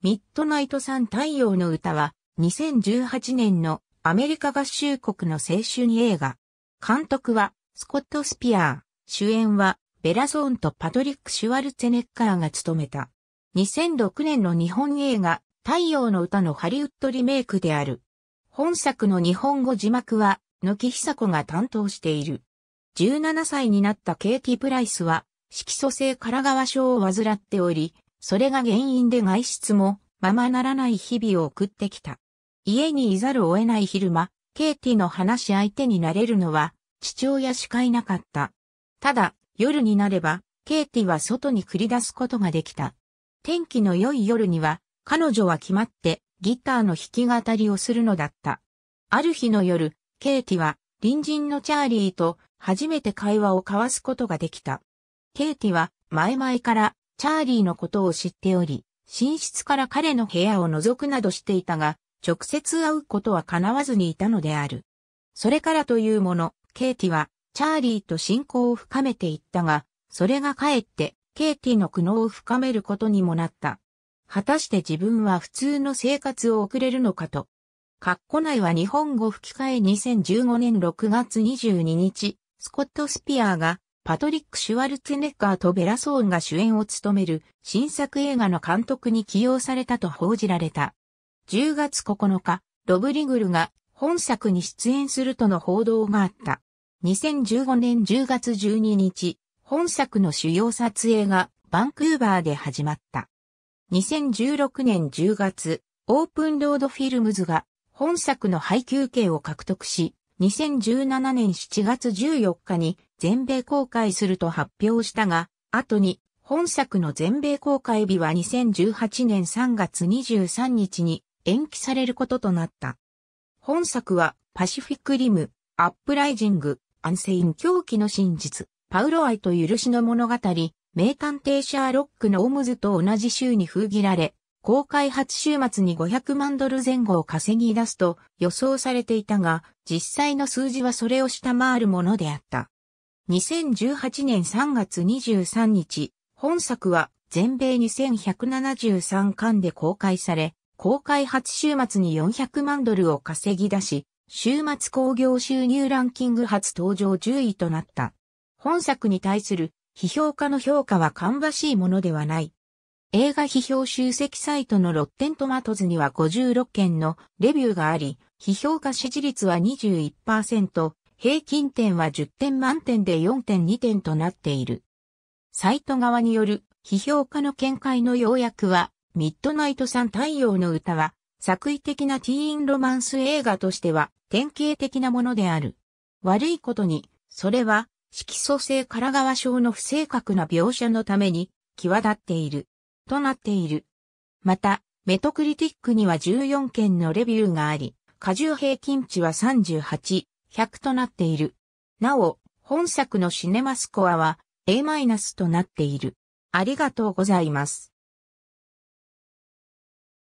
ミッドナイトさん太陽の歌は、2018年のアメリカ合衆国の青春映画。監督は、スコット・スピアー。主演は、ベラソーンとパトリック・シュワルツェネッカーが務めた。2006年の日本映画、太陽の歌のハリウッドリメイクである。本作の日本語字幕は、野木久子が担当している。17歳になったケーキ・プライスは、色素性からわ症を患っており、それが原因で外出もままならない日々を送ってきた。家にいざるを得ない昼間、ケイティの話し相手になれるのは父親しかいなかった。ただ、夜になれば、ケイティは外に繰り出すことができた。天気の良い夜には、彼女は決まってギターの弾き語りをするのだった。ある日の夜、ケイティは隣人のチャーリーと初めて会話を交わすことができた。ケイティは前々からチャーリーのことを知っており、寝室から彼の部屋を覗くなどしていたが、直接会うことは叶わずにいたのである。それからというもの、ケイティは、チャーリーと親交を深めていったが、それがかえって、ケイティの苦悩を深めることにもなった。果たして自分は普通の生活を送れるのかと。カッコ内は日本語吹き替え2015年6月22日、スコット・スピアーがパトリック・シュワルツェネッガーとベラソーンが主演を務める新作映画の監督に起用されたと報じられた。10月9日、ロブリグルが本作に出演するとの報道があった。2015年10月12日、本作の主要撮影がバンクーバーで始まった。2016年10月、オープンロードフィルムズが本作の配給権を獲得し、2017年7月14日に全米公開すると発表したが、後に本作の全米公開日は2018年3月23日に延期されることとなった。本作はパシフィックリム、アップライジング、アンセイン狂気の真実、パウロ愛と許しの物語、名探偵シャーロックのオムズと同じ週に封切られ、公開初週末に500万ドル前後を稼ぎ出すと予想されていたが、実際の数字はそれを下回るものであった。2018年3月23日、本作は全米2173巻で公開され、公開初週末に400万ドルを稼ぎ出し、週末興行収入ランキング初登場10位となった。本作に対する批評家の評価は芳しいものではない。映画批評集積サイトのロッテントマトズには56件のレビューがあり、批評家支持率は21%、平均点は10点満点で4.2点となっている。サイト側による批評家の見解の要約は、ミッドナイトさん太陽の歌は、作為的なティーンロマンス映画としては典型的なものである。悪いことに、それは色素性から側症の不正確な描写のために際立っている。となっている。また、メトクリティックには14件のレビューがあり、過重平均値は38、100となっている。なお、本作のシネマスコアは A- となっている。ありがとうございます。